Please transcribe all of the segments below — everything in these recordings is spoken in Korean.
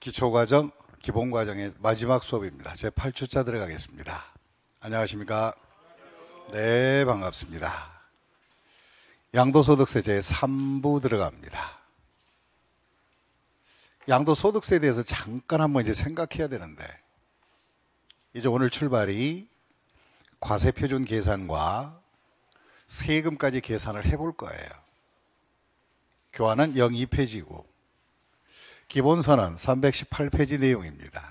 기초과정, 기본과정의 마지막 수업입니다. 제 8주차 들어가겠습니다. 안녕하십니까? 네, 반갑습니다. 양도소득세 제 3부 들어갑니다. 양도소득세에 대해서 잠깐 한번 이제 생각해야 되는데, 이제 오늘 출발이 과세표준 계산과 세금까지 계산을 해볼 거예요. 교환은 0, 2페이지고, 기본서는 318페이지 내용입니다.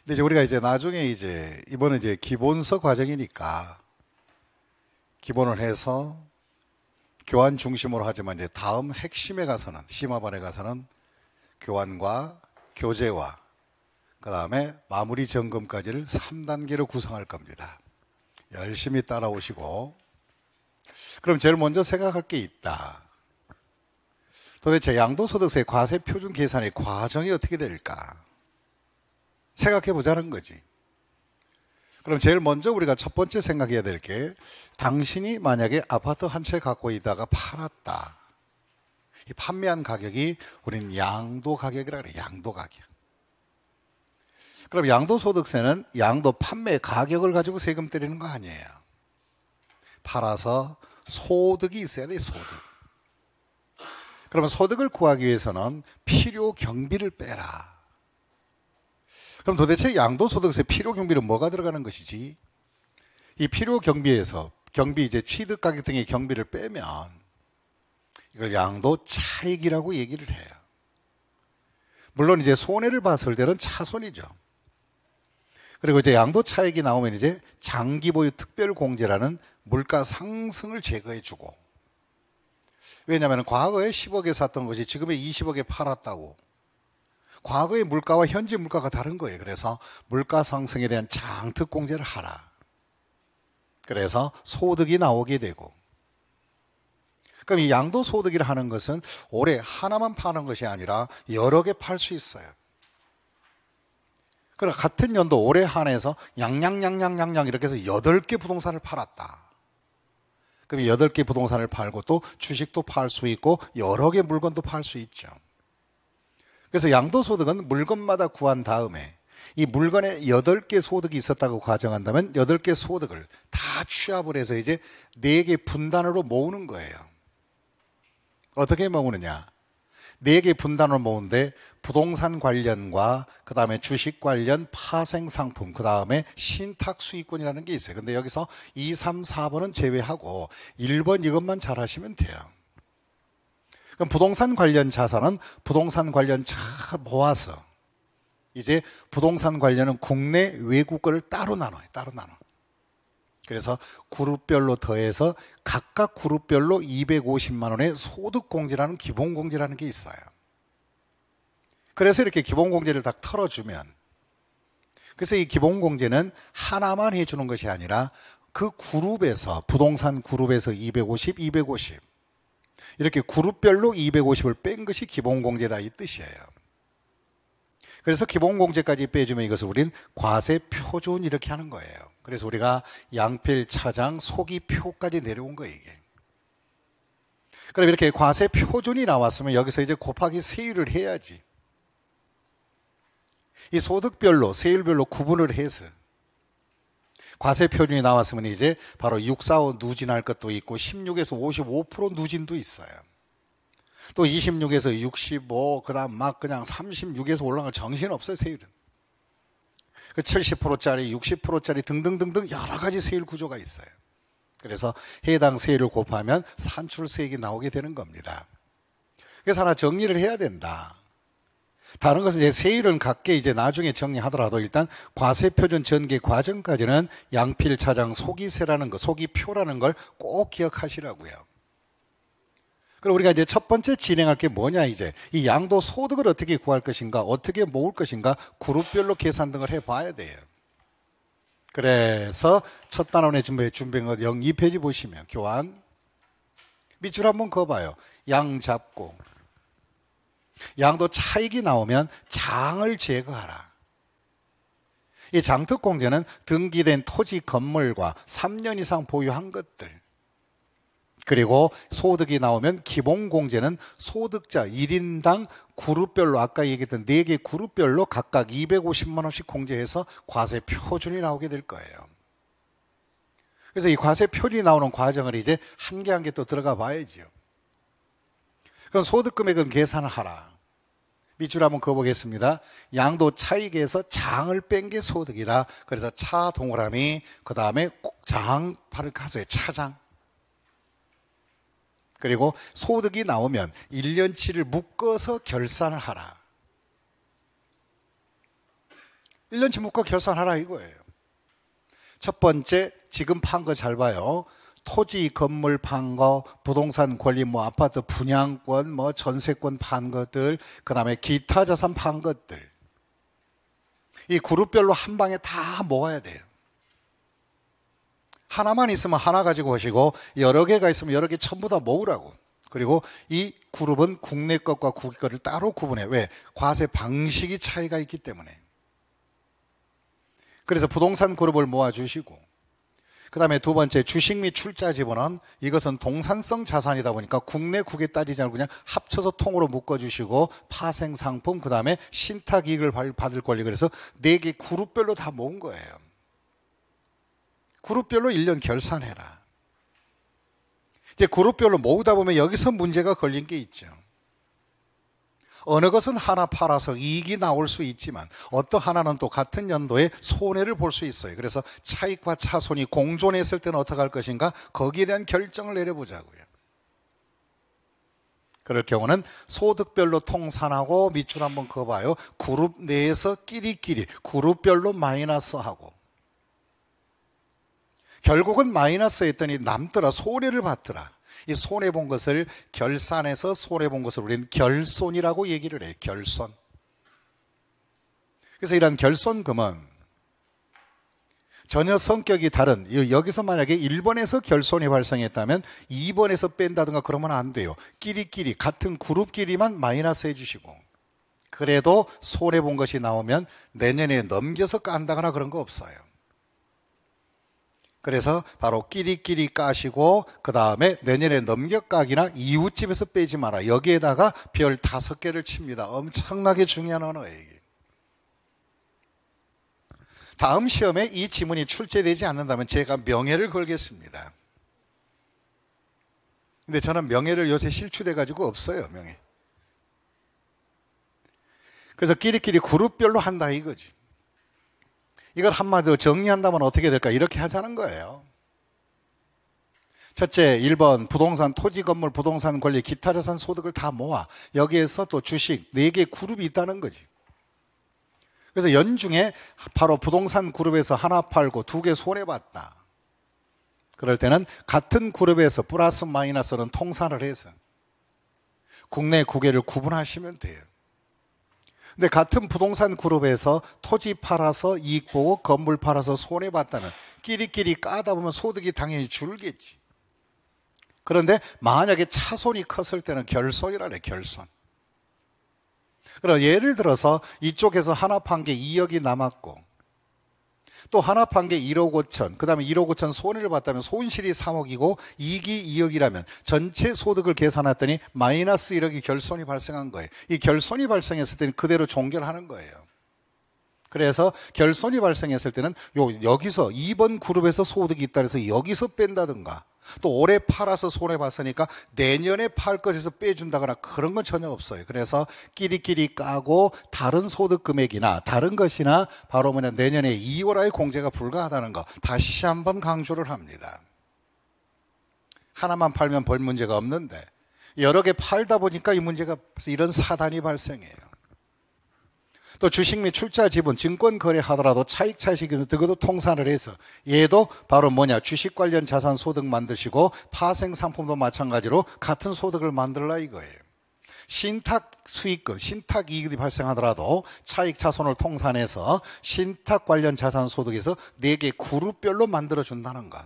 근데 이제 우리가 이제 나중에 이제 이번에 이제 기본서 과정이니까 기본을 해서 교환 중심으로 하지만 이제 다음 핵심에 가서는 심화반에 가서는 교환과 교재와 그 다음에 마무리 점검까지를 3단계로 구성할 겁니다. 열심히 따라오시고 그럼 제일 먼저 생각할 게 있다. 도대체 양도소득세 과세 표준 계산의 과정이 어떻게 될까? 생각해 보자는 거지. 그럼 제일 먼저 우리가 첫 번째 생각해야 될 게 당신이 만약에 아파트 한 채 갖고 있다가 팔았다. 이 판매한 가격이 우린 양도 가격이라 그래. 양도 가격. 그럼 양도소득세는 양도 판매 가격을 가지고 세금 때리는 거 아니에요. 팔아서 소득이 있어야 돼, 소득. 그러면 소득을 구하기 위해서는 필요 경비를 빼라. 그럼 도대체 양도소득세 필요 경비는 뭐가 들어가는 것이지? 이 필요 경비에서 경비 이제 취득 가격 등의 경비를 빼면 이걸 양도 차익이라고 얘기를 해요. 물론 이제 손해를 봤을 때는 차손이죠. 그리고 이제 양도 차익이 나오면 이제 장기 보유 특별 공제라는 물가 상승을 제거해 주고 왜냐하면 과거에 10억에 샀던 것이 지금의 20억에 팔았다고. 과거의 물가와 현재 물가가 다른 거예요. 그래서 물가 상승에 대한 장특 공제를 하라. 그래서 소득이 나오게 되고. 그럼 이 양도 소득이라 하는 것은 올해 하나만 파는 것이 아니라 여러 개 팔 수 있어요. 그럼 같은 연도 올해 한해서 양양양양양양 이렇게 해서 8개 부동산을 팔았다. 그럼 여덟 개 부동산을 팔고 또 주식도 팔 수 있고 여러 개 물건도 팔 수 있죠. 그래서 양도소득은 물건마다 구한 다음에 이 물건에 여덟 개 소득이 있었다고 가정한다면 여덟 개 소득을 다 취합을 해서 이제 네 개 분단으로 모으는 거예요. 어떻게 모으느냐? 네 개 분단으로 모으는데 부동산 관련과 그다음에 주식 관련 파생 상품, 그다음에 신탁 수익권이라는 게 있어요. 근데 여기서 2, 3, 4번은 제외하고 1번 이것만 잘 하시면 돼요. 그럼 부동산 관련 자산은 부동산 관련 잘 모아서 이제 부동산 관련은 국내 외국 거를 따로 나눠요. 따로 나눠. 그래서 그룹별로 더해서 각각 그룹별로 250만 원의 소득 공제라는 기본 공제라는 게 있어요. 그래서 이렇게 기본공제를 다 털어주면 그래서 이 기본공제는 하나만 해주는 것이 아니라 그 그룹에서 부동산 그룹에서 250, 250 이렇게 그룹별로 250을 뺀 것이 기본공제다 이 뜻이에요. 그래서 기본공제까지 빼주면 이것을 우린 과세 표준 이렇게 하는 거예요. 그래서 우리가 양필 차장 소기표까지 내려온 거예요. 이게. 그럼 이렇게 과세 표준이 나왔으면 여기서 이제 곱하기 세율을 해야지. 이 소득별로 세율별로 구분을 해서 과세 표준이 나왔으면 이제 바로 6, 4, 5 누진할 것도 있고 16에서 55% 누진도 있어요. 또 26에서 65, 그다음 막 그냥 36에서 올라갈 정신 없어요 세율은. 그 70%짜리, 60%짜리 등등등등 여러 가지 세율 구조가 있어요. 그래서 해당 세율을 곱하면 산출세액이 나오게 되는 겁니다. 그래서 하나 정리를 해야 된다. 다른 것은 이제 세율은 각계 이제 나중에 정리하더라도 일단 과세표준 전개 과정까지는 양필 차장 소기세라는 거, 소기표라는 걸 꼭 기억하시라고요. 그럼 우리가 이제 첫 번째 진행할 게 뭐냐 이제 이 양도 소득을 어떻게 구할 것인가, 어떻게 모을 것인가 그룹별로 계산 등을 해봐야 돼요. 그래서 첫 단원의 준비에 준비한 것 0, 2페이지 보시면 교환 밑줄 한번 그어봐요. 양 잡고 양도 차익이 나오면 장을 제거하라. 이 장특공제는 등기된 토지 건물과 3년 이상 보유한 것들. 그리고 소득이 나오면 기본공제는 소득자 1인당 그룹별로 아까 얘기했던 4개 그룹별로 각각 250만원씩 공제해서 과세 표준이 나오게 될 거예요. 그래서 이 과세 표준이 나오는 과정을 이제 한 개 한 개 또 들어가 봐야지요. 그럼 소득금액은 계산을 하라. 밑줄 한번 그어보겠습니다. 양도 차익에서 장을 뺀 게 소득이다. 그래서 차 동그라미, 그 다음에 장팔을 가서요 차장. 그리고 소득이 나오면 1년치를 묶어서 결산을 하라. 1년치 묶어 결산하라 이거예요. 첫 번째, 지금 판 거 잘 봐요. 토지, 건물 판거, 부동산 권리, 뭐 아파트 분양권, 뭐 전세권 판 것들, 그다음에 기타 자산 판 것들. 이 그룹별로 한 방에 다 모아야 돼요. 하나만 있으면 하나 가지고 오시고 여러 개가 있으면 여러 개 전부 다 모으라고. 그리고 이 그룹은 국내 것과 국외 것을 따로 구분해. 왜? 과세 방식이 차이가 있기 때문에. 그래서 부동산 그룹을 모아주시고 그 다음에 두 번째 주식 및 출자 지분은 이것은 동산성 자산이다 보니까 국내 국외 따지지 않고 그냥 합쳐서 통으로 묶어주시고 파생상품 그 다음에 신탁이익을 받을 권리 그래서 네 개 그룹별로 다 모은 거예요. 그룹별로 1년 결산해라. 이제 그룹별로 모으다 보면 여기서 문제가 걸린 게 있죠. 어느 것은 하나 팔아서 이익이 나올 수 있지만 어떤 하나는 또 같은 연도에 손해를 볼 수 있어요. 그래서 차익과 차손이 공존했을 때는 어떻게 할 것인가 거기에 대한 결정을 내려보자고요. 그럴 경우는 소득별로 통산하고 밑줄 한번 그어봐요. 그룹 내에서 끼리끼리 그룹별로 마이너스하고 결국은 마이너스 했더니 남더라 소리를 받더라. 이 손해 본 것을 결산해서 손해 본 것을 우리는 결손이라고 얘기를 해요. 결손. 그래서 이런 결손금은 전혀 성격이 다른 여기서 만약에 1번에서 결손이 발생했다면 2번에서 뺀다든가 그러면 안 돼요. 끼리끼리 같은 그룹끼리만 마이너스 해 주시고 그래도 손해 본 것이 나오면 내년에 넘겨서 깐다거나 그런 거 없어요. 그래서 바로 끼리끼리 까시고 그 다음에 내년에 넘겨까기나 이웃집에서 빼지 마라. 여기에다가 별 다섯 개를 칩니다. 엄청나게 중요한 언어예요. 다음 시험에 이 지문이 출제되지 않는다면 제가 명예를 걸겠습니다. 근데 저는 명예를 요새 실추돼가지고 없어요, 명예. 그래서 끼리끼리 그룹별로 한다 이거지. 이걸 한마디로 정리한다면 어떻게 될까? 이렇게 하자는 거예요. 첫째, 1번 부동산, 토지, 건물, 부동산 권리, 기타 자산, 소득을 다 모아 여기에서 또 주식 4개 그룹이 있다는 거지. 그래서 연중에 바로 부동산 그룹에서 하나 팔고 두 개 손해 봤다. 그럴 때는 같은 그룹에서 플러스 마이너스는 통산을 해서 국내 국외를 구분하시면 돼요. 근데 같은 부동산 그룹에서 토지 팔아서 이익 보고 건물 팔아서 손해 봤다는 끼리끼리 까다 보면 소득이 당연히 줄겠지. 그런데 만약에 차손이 컸을 때는 결손이라래 결손. 그럼 예를 들어서 이쪽에서 하나 판 게 2억이 남았고 또환합판게 1억 5천, 그 다음에 1억 5천 손해를 봤다면 손실이 3억이고 이익이 2억이라면 전체 소득을 계산했더니 마이너스 1억이 결손이 발생한 거예요. 이 결손이 발생했을 때는 그대로 종결하는 거예요. 그래서 결손이 발생했을 때는 요 여기서 2번 그룹에서 소득이 있다 그래서 여기서 뺀다든가 또 올해 팔아서 손해 봤으니까 내년에 팔 것에서 빼준다거나 그런 건 전혀 없어요. 그래서 끼리끼리 까고 다른 소득 금액이나 다른 것이나 바로 뭐냐 내년에 2월에 공제가 불가하다는 거 다시 한번 강조를 합니다. 하나만 팔면 벌 문제가 없는데 여러 개 팔다 보니까 이 문제가 이런 사단이 발생해요. 또 주식 및 출자 지분, 증권 거래하더라도 차익 차식은 적어도 통산을 해서 얘도 바로 뭐냐 주식 관련 자산 소득 만드시고 파생 상품도 마찬가지로 같은 소득을 만들라 이거예요. 신탁 수익금, 신탁 이익이 발생하더라도 차익 차손을 통산해서 신탁 관련 자산 소득에서 네 개 그룹별로 만들어 준다는 건.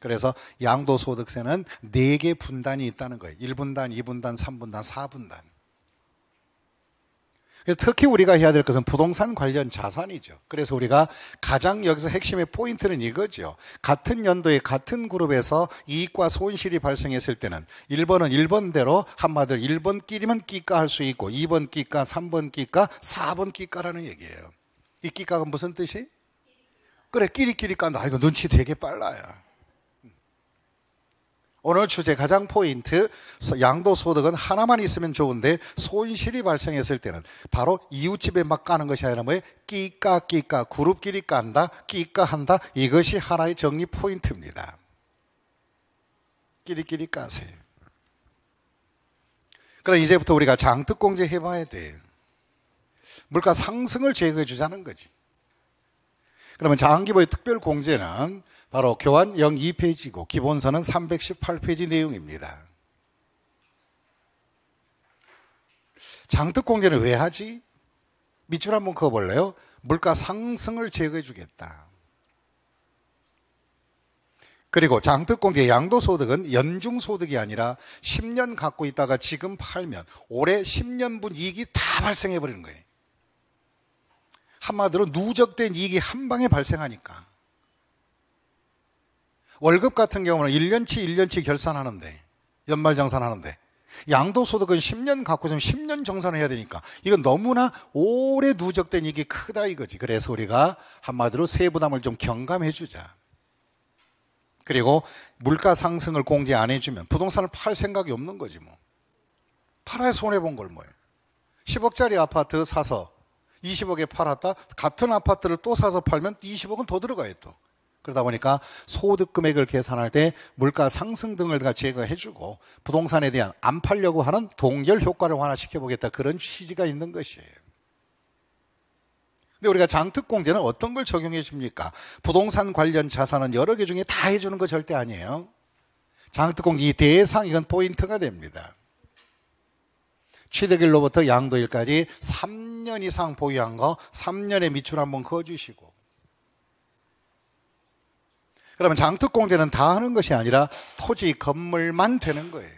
그래서 양도소득세는 네 개 분단이 있다는 거예요. 1분단, 2분단, 3분단, 4분단. 특히 우리가 해야 될 것은 부동산 관련 자산이죠. 그래서 우리가 가장 여기서 핵심의 포인트는 이거죠. 같은 연도에 같은 그룹에서 이익과 손실이 발생했을 때는 1번은 1번대로 한마디로 1번끼리만 끼까할 수 있고 2번 끼까 3번 끼까 4번 끼까라는 얘기예요. 이끼까가 무슨 뜻이? 그래, 끼리끼리 깐다. 아, 이거 눈치 되게 빨라요. 오늘 주제 가장 포인트 양도 소득은 하나만 있으면 좋은데 손실이 발생했을 때는 바로 이웃집에 막 까는 것이 아니라 뭐에 끼까 끼까 그룹끼리 깐다 끼까 한다 이것이 하나의 정리 포인트입니다. 끼리끼리 까세요. 그럼 이제부터 우리가 장특공제 해봐야 돼. 물가 상승을 제거해 주자는 거지. 그러면 장기보유 특별공제는 바로 교환 0 2페이지고 기본서는 318페이지 내용입니다. 장특 공개는 왜 하지? 밑줄 한번 그어볼래요? 물가 상승을 제거해 주겠다. 그리고 장특 공개 양도소득은 연중소득이 아니라 10년 갖고 있다가 지금 팔면 올해 10년분 이익이 다 발생해 버리는 거예요. 한마디로 누적된 이익이 한 방에 발생하니까. 월급 같은 경우는 1년치 1년치 결산하는데 연말 정산하는데 양도소득은 10년 갖고 좀 10년 정산을 해야 되니까 이건 너무나 오래 누적된 이게 크다 이거지. 그래서 우리가 한마디로 세부담을 좀 경감해 주자. 그리고 물가 상승을 공제 안 해주면 부동산을 팔 생각이 없는 거지 뭐. 팔아야 손해본 걸 뭐예요. 10억짜리 아파트 사서 20억에 팔았다 같은 아파트를 또 사서 팔면 20억은 더 들어가요 또. 그러다 보니까 소득 금액을 계산할 때 물가 상승 등을 제거해 주고 부동산에 대한 안 팔려고 하는 동결 효과를 완화시켜 보겠다 그런 취지가 있는 것이에요. 근데 우리가 장특공제는 어떤 걸 적용해 줍니까? 부동산 관련 자산은 여러 개 중에 다 해주는 거 절대 아니에요. 장특공제 대상 이건 포인트가 됩니다. 취득일로부터 양도일까지 3년 이상 보유한 거 3년에 밑줄 한번 그어주시고 그러면 장특공제는 다 하는 것이 아니라 토지 건물만 되는 거예요.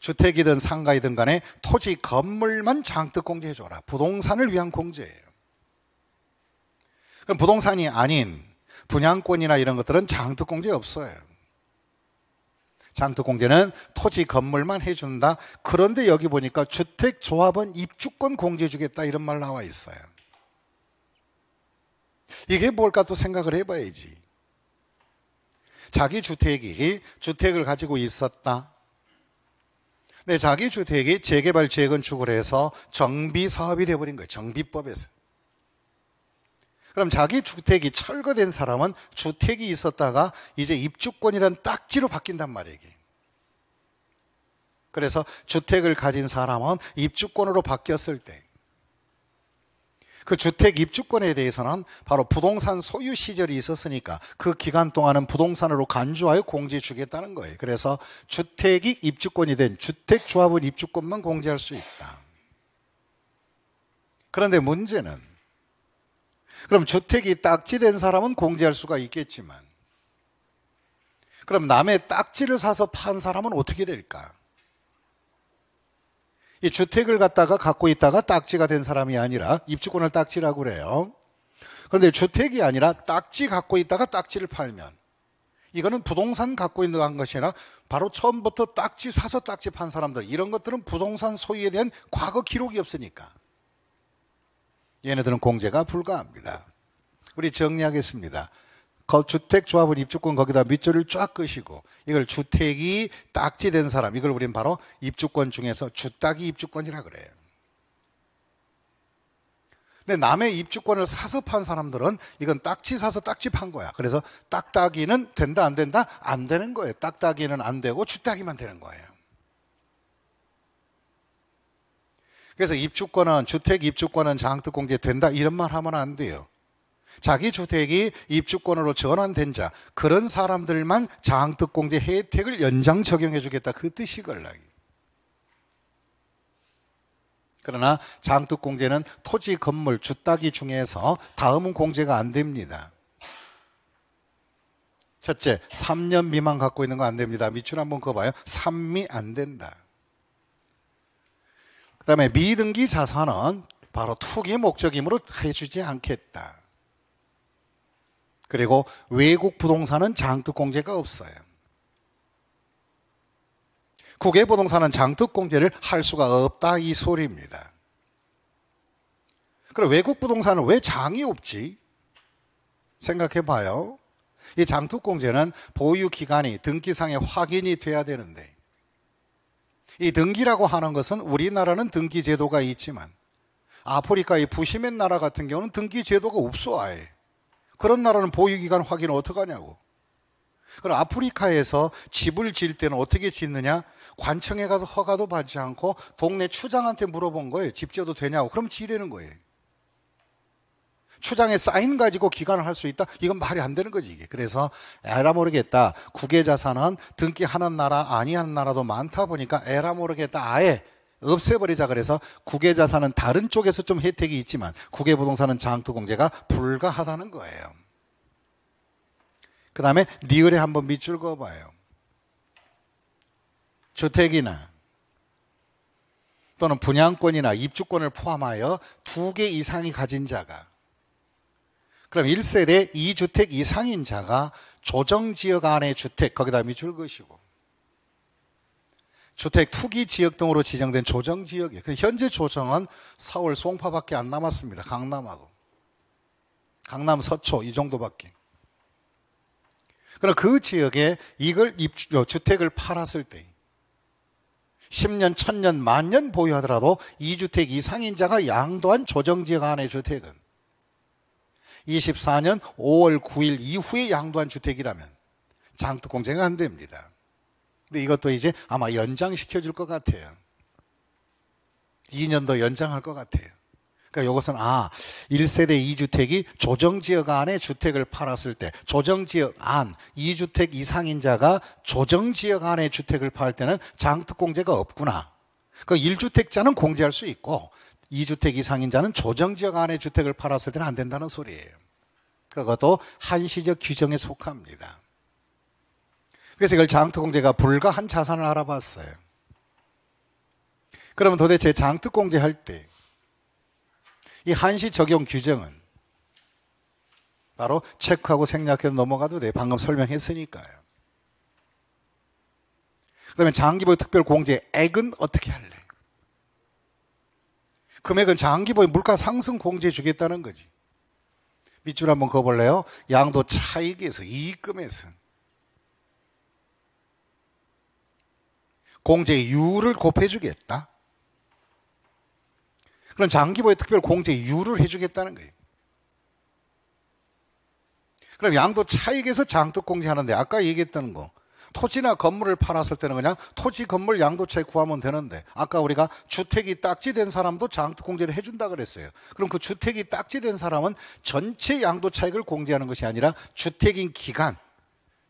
주택이든 상가이든 간에 토지 건물만 장특공제 해줘라. 부동산을 위한 공제예요. 그럼 부동산이 아닌 분양권이나 이런 것들은 장특공제 없어요. 장특공제는 토지 건물만 해준다. 그런데 여기 보니까 주택조합은 입주권 공제 해 주겠다 이런 말 나와 있어요. 이게 뭘까 또 생각을 해봐야지. 자기 주택이 주택을 가지고 있었다. 내 네, 자기 주택이 재개발 재건축을 해서 정비 사업이 되어버린 거예요. 정비법에서. 그럼 자기 주택이 철거된 사람은 주택이 있었다가 이제 입주권이란 딱지로 바뀐단 말이에요. 그래서 주택을 가진 사람은 입주권으로 바뀌었을 때그 주택 입주권에 대해서는 바로 부동산 소유 시절이 있었으니까 그 기간 동안은 부동산으로 간주하여 공제 해 주겠다는 거예요. 그래서 주택이 입주권이 된 주택조합은 입주권만 공제할 수 있다. 그런데 문제는 그럼 주택이 딱지된 사람은 공제할 수가 있겠지만 그럼 남의 딱지를 사서 판 사람은 어떻게 될까? 이 주택을 갖다가 갖고 있다가 딱지가 된 사람이 아니라 입주권을 딱지라고 그래요. 그런데 주택이 아니라 딱지 갖고 있다가 딱지를 팔면 이거는 부동산 갖고 있는 한 것이 아니라 바로 처음부터 딱지 사서 딱지 판 사람들 이런 것들은 부동산 소유에 대한 과거 기록이 없으니까 얘네들은 공제가 불가합니다. 우리 정리하겠습니다. 주택 조합은 입주권 거기다 밑줄을 쫙 끄시고 이걸 주택이 딱지된 사람 이걸 우리는 바로 입주권 중에서 주딱이 입주권이라 그래요. 근데 남의 입주권을 사서 판 사람들은 이건 딱지 사서 딱지 판 거야. 그래서 딱딱이는 된다 안 된다 안 되는 거예요. 딱딱이는 안 되고 주딱이만 되는 거예요. 그래서 입주권은 주택 입주권은 장학특공제 된다 이런 말 하면 안 돼요. 자기 주택이 입주권으로 전환된 자 그런 사람들만 장특공제 혜택을 연장 적용해 주겠다 그 뜻이걸라. 요 그러나 장특공제는 토지 건물 주따기 중에서 다음은 공제가 안 됩니다. 첫째, 3년 미만 갖고 있는 거 안 됩니다. 밑줄 한번 그어봐요. 3미 안 된다. 그 다음에 미등기 자산은 바로 투기 목적이므로 해주지 않겠다. 그리고 외국 부동산은 장특공제가 없어요. 국외 부동산은 장특공제를 할 수가 없다 이 소리입니다. 그럼 외국 부동산은 왜 장이 없지? 생각해 봐요. 이 장특공제는 보유 기간이 등기상에 확인이 돼야 되는데 이 등기라고 하는 것은 우리나라는 등기 제도가 있지만 아프리카의 부시의 나라 같은 경우는 등기 제도가 없어 아예. 그런 나라는 보유기간 확인 어떻게 하냐고. 그럼 아프리카에서 집을 지을 때는 어떻게 짓느냐? 관청에 가서 허가도 받지 않고 동네 추장한테 물어본 거예요. 집 지어도 되냐고. 그럼 지으는 거예요. 추장에 사인 가지고 기간을 할 수 있다? 이건 말이 안 되는 거지, 이게. 그래서, 에라 모르겠다. 국외 자산은 등기 하는 나라, 아니 하는 나라도 많다 보니까 에라 모르겠다. 아예 없애버리자 그래서 국외자산은 다른 쪽에서 좀 혜택이 있지만 국외부동산은 장학투공제가 불가하다는 거예요. 그 다음에 니을에 한번 밑줄 그어봐요. 주택이나 또는 분양권이나 입주권을 포함하여 두 개 이상이 가진 자가 그럼 1세대 2주택 이상인 자가 조정지역 안의 주택 거기다 밑줄 그으시고 주택 투기 지역 등으로 지정된 조정 지역이에요. 그러니까 현재 조정은 서울 송파밖에 안 남았습니다. 강남하고 강남 서초 이 정도밖에. 그럼 그 지역에 이걸 입주, 어, 주택을 팔았을 때 10년, 1000년, 만년 보유하더라도 2주택 이상인 자가 양도한 조정지역 안의 주택은 24년 5월 9일 이후에 양도한 주택이라면 장특공제가 안 됩니다. 근데 이것도 이제 아마 연장시켜 줄 것 같아요. 2년 더 연장할 것 같아요. 그러니까 이것은 아, 1세대 2주택이 조정지역 안에 주택을 팔았을 때 조정지역 안 2주택 이상인 자가 조정지역 안에 주택을 팔 때는 장특공제가 없구나. 그러니까 1주택자는 공제할 수 있고 2주택 이상인 자는 조정지역 안에 주택을 팔았을 때는 안 된다는 소리예요. 그것도 한시적 규정에 속합니다. 그래서 이걸 장특공제가 불가한 자산을 알아봤어요. 그러면 도대체 장특공제 할 때 이 한시 적용 규정은 바로 체크하고 생략해서 넘어가도 돼. 방금 설명했으니까요. 그다음에 장기보유 특별공제액은 어떻게 할래? 금액은 장기보유 물가 상승 공제 주겠다는 거지. 밑줄 한번 그어볼래요? 양도 차익에서 이익금에서 공제 유를 곱해주겠다. 그럼 장기보에 특별 공제 유를 해주겠다는 거예요. 그럼 양도 차익에서 장득 공제하는데 아까 얘기했던 거 토지나 건물을 팔았을 때는 그냥 토지 건물 양도 차익 구하면 되는데 아까 우리가 주택이 딱지된 사람도 장득 공제를 해준다 그랬어요. 그럼 그 주택이 딱지된 사람은 전체 양도 차익을 공제하는 것이 아니라 주택인 기간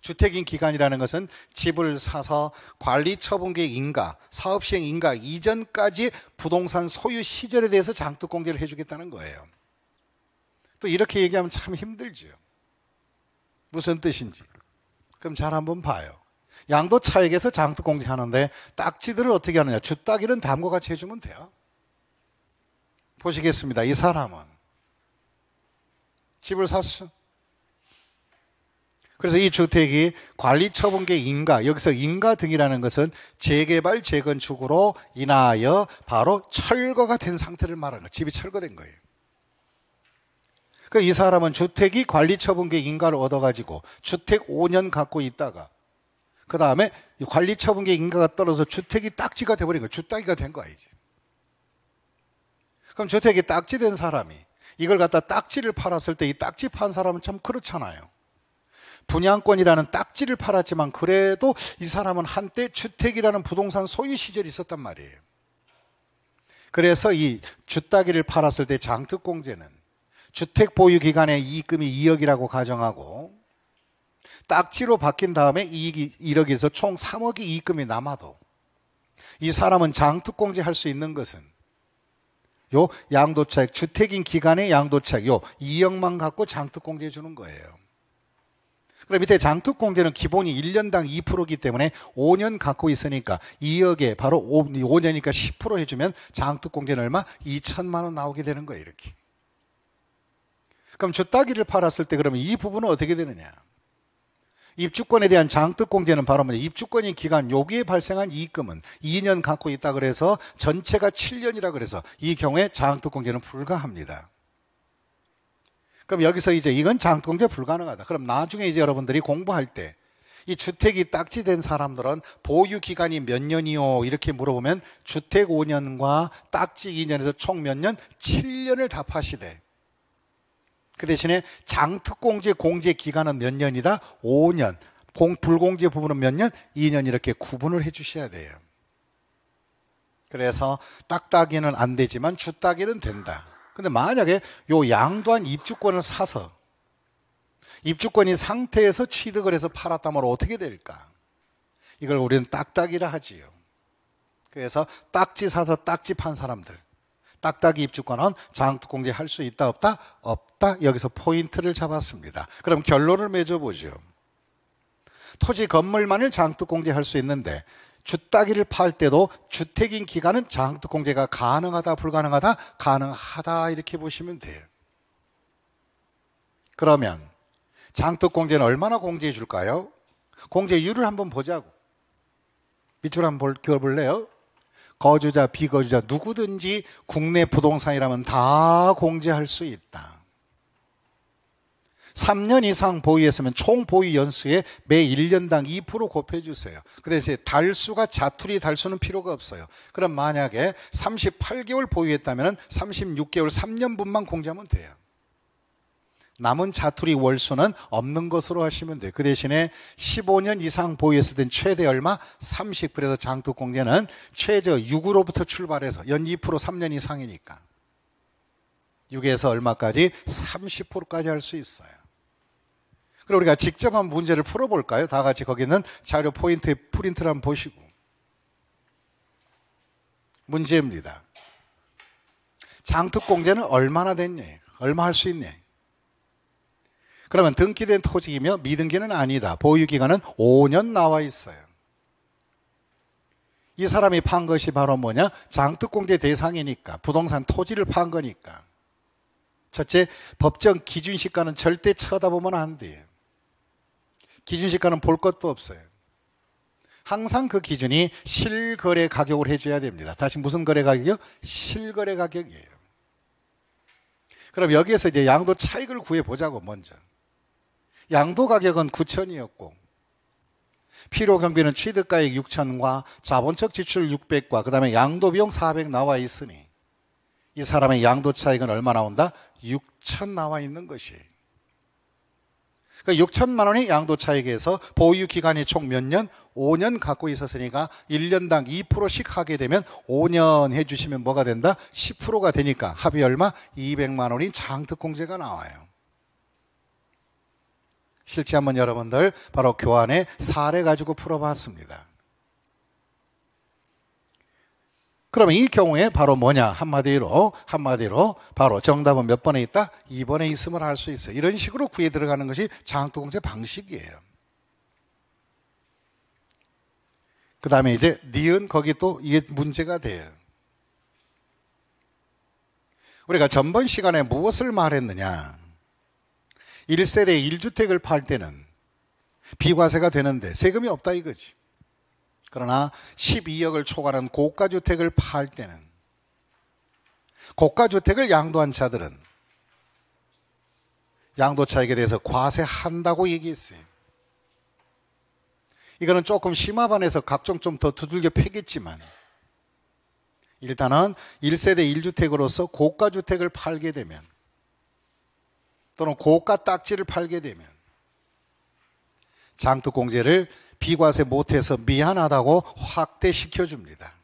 주택인 기간이라는 것은 집을 사서 관리 처분 계획 인가, 사업 시행 인가 이전까지 부동산 소유 시절에 대해서 장득 공제를 해주겠다는 거예요. 또 이렇게 얘기하면 참 힘들지요. 무슨 뜻인지. 그럼 잘 한번 봐요. 양도 차익에서 장득 공제하는데 딱지들을 어떻게 하느냐. 주딱이는 다음과 같이 해주면 돼요. 보시겠습니다. 이 사람은 집을 샀어. 그래서 이 주택이 관리 처분계 인가, 여기서 인가 등이라는 것은 재개발, 재건축으로 인하여 바로 철거가 된 상태를 말하는 거예요. 집이 철거된 거예요. 그이 그러니까 사람은 주택이 관리 처분계 인가를 얻어가지고 주택 5년 갖고 있다가 그 다음에 관리 처분계 인가가 떨어져 서 주택이 딱지가 돼버린 거예요. 주따기가된 거 아니지. 그럼 주택이 딱지된 사람이 이걸 갖다 딱지를 팔았을 때 이 딱지 판 사람은 참 그렇잖아요. 분양권이라는 딱지를 팔았지만 그래도 이 사람은 한때 주택이라는 부동산 소유 시절이 있었단 말이에요. 그래서 이 주따기를 팔았을 때 장특공제는 주택 보유 기간의 이익금이 2억이라고 가정하고 딱지로 바뀐 다음에 이익이 1억에서 총 3억이 이익금이 남아도 이 사람은 장특공제 할 수 있는 것은 요 양도차익 주택인 기간의 양도차익 요 2억만 갖고 장특공제 해 주는 거예요. 그럼 밑에 장특공제는 기본이 1년당 2%이기 때문에 5년 갖고 있으니까 2억에 바로 5, 5년이니까 10% 해주면 장특공제는 얼마? 2천만 원 나오게 되는 거예요 이렇게. 그럼 주따기를 팔았을 때 그러면 이 부분은 어떻게 되느냐? 입주권에 대한 장특공제는 바로 뭐냐? 입주권이 기간 여기에 발생한 이익금은 2년 갖고 있다 그래서 전체가 7년이라 그래서 이 경우에 장특공제는 불가합니다. 그럼 여기서 이제 이건 장통제 불가능하다. 그럼 나중에 이제 여러분들이 공부할 때 이 주택이 딱지된 사람들은 보유 기간이 몇 년이요? 이렇게 물어보면 주택 5년과 딱지 2년에서 총 몇 년? 7년을 답하시되. 그 대신에 장특공제 공제 기간은 몇 년이다? 5년. 공, 불공제 부분은 몇 년? 2년 이렇게 구분을 해 주셔야 돼요. 그래서 딱딱이는 안 되지만 주딱이는 된다. 근데 만약에 요 양도한 입주권을 사서 입주권이 상태에서 취득을 해서 팔았다면 어떻게 될까? 이걸 우리는 딱딱이라 하지요. 그래서 딱지 사서 딱지 판 사람들. 딱딱이 입주권은 장학특공제 할 수 있다 없다? 없다. 여기서 포인트를 잡았습니다. 그럼 결론을 맺어보죠. 토지 건물만을 장학특공제 할 수 있는데 주따기를 팔 때도 주택인 기간은 장학득 공제가 가능하다 불가능하다 가능하다 이렇게 보시면 돼요. 그러면 장학득 공제는 얼마나 공제해 줄까요? 공제율을 한번 보자고. 밑줄 한번 볼게요. 거주자, 비거주자 누구든지 국내 부동산이라면 다 공제할 수 있다. 3년 이상 보유했으면 총 보유 연수에 매 1년당 2% 곱해주세요. 그 대신 제 달수가 자투리 달수는 필요가 없어요. 그럼 만약에 38개월 보유했다면 36개월 3년분만 공제하면 돼요. 남은 자투리 월수는 없는 것으로 하시면 돼요. 그 대신에 15년 이상 보유했을 땐 최대 얼마? 30. 그래서 장투 공제는 최저 6으로부터 출발해서 연 2% 3년 이상이니까. 6에서 얼마까지? 30%까지 할 수 있어요. 그럼 우리가 직접 한 문제를 풀어볼까요? 다 같이 거기는 자료 포인트 프린트를 한번 보시고. 문제입니다. 장특공제는 얼마나 됐냐? 얼마 할 수 있냐? 그러면 등기된 토지이며 미등기는 아니다. 보유기간은 5년 나와 있어요. 이 사람이 판 것이 바로 뭐냐? 장특공제 대상이니까 부동산 토지를 판 거니까. 첫째, 법정 기준 시가는 절대 쳐다보면 안 돼요. 기준 시가는 볼 것도 없어요. 항상 그 기준이 실거래 가격을 해줘야 됩니다. 다시 무슨 거래 가격이요? 실거래 가격이에요. 그럼 여기에서 이제 양도 차익을 구해보자고, 먼저. 양도 가격은 9천이었고, 필요 경비는 취득가액 6천과 자본적 지출 600과, 그 다음에 양도 비용 400 나와 있으니, 이 사람의 양도 차익은 얼마 나온다? 6천 나와 있는 것이에요. 그러니까 6천만 원이 양도차익에서 보유 기간이 총 몇 년? 5년 갖고 있었으니까 1년당 2%씩 하게 되면 5년 해주시면 뭐가 된다? 10%가 되니까 합의 얼마? 200만 원이 장특공제가 나와요. 실제 한번 여러분들 바로 교환의 사례 가지고 풀어봤습니다. 그러면 이 경우에 바로 뭐냐? 한마디로, 한마디로 바로 정답은 몇 번에 있다? 2번에 있음을 알 수 있어요. 이런 식으로 구에 들어가는 것이 장학도공제 방식이에요. 그 다음에 이제 니은 거기 또 이게 문제가 돼요. 우리가 전번 시간에 무엇을 말했느냐? 1세대 1주택을 팔 때는 비과세가 되는데 세금이 없다 이거지. 그러나 12억을 초과하는 고가 주택을 팔 때는 고가 주택을 양도한 자들은 양도차익에 대해서 과세한다고 얘기했어요. 이거는 조금 심화반에서 각종 좀 더 두들겨 패겠지만 일단은 1세대 1주택으로서 고가 주택을 팔게 되면 또는 고가 딱지를 팔게 되면 장특공제를 비과세 못해서 미안하다고 확대시켜 줍니다.